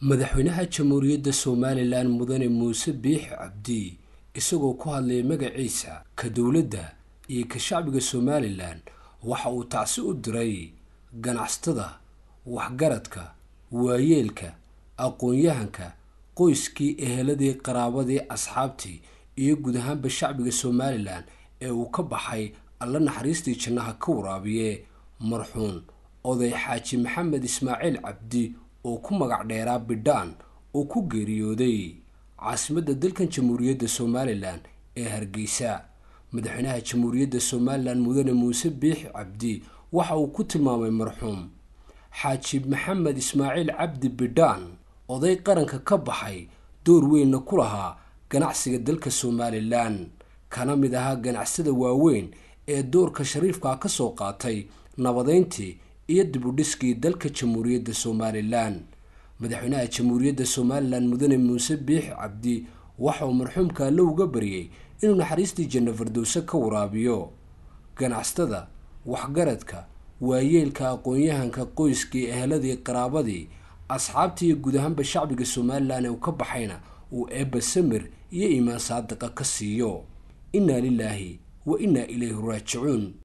madaxweynaha jamhuuriyadda somalilan mudane muuse biix cabdi isagoo ku hadlayay magaciisa ka dowladda iyo ka shacbiga somalilan waxa uu tacsi u diray ganacsatada waxgaradka waayeelka aqoonyahanka qoyskii eheladii qaraabadii asxaabtii iyo guud ahaanba shacbiga somalilan ee uu ka baxay alla naxariistii jannaha ka waraabiye marxuun oday xaaji maxamed ismaaciil cabdi oo ku magac dheeraa bidhaan oo ku geeriyooday caasimadda dalkan jamhuuriyadda somalilan ee hargeysa madaxweynaha jamhuuriyadda somalilan mudane muuse biixi cabdi waxa uu ku tilmaamay marxuum xaaji maxamed ismaaciil cabdi bidhaan oday qaranka ka baxay door weynna ku lahaa ganacsiga dalka somalilan kana mid ahaa ganacsada waaweyn ee doorka shariifkaa ka soo qaatay nabadeyntii iyo dib dibudhiskii dalka jamhuuriyadda somalilan madaxweynaha jamhuuriyadda somalilan mudane muuse biix cabdi waxauu marxuumka allo uga baryey inuu naxariistii janno fardowse ka waraabiyo ganacsatada waxgaradka waayeelka aqoon-yahanka qoyskii eheladii qaraabadii asxaabtii iyo guud ahaanba shacbiga somalilan ee uu ka baxayna uu eebba samir iyo imaan saadiqa ka siiyo innaa lilaahi wa innaa ilayhi raajicuun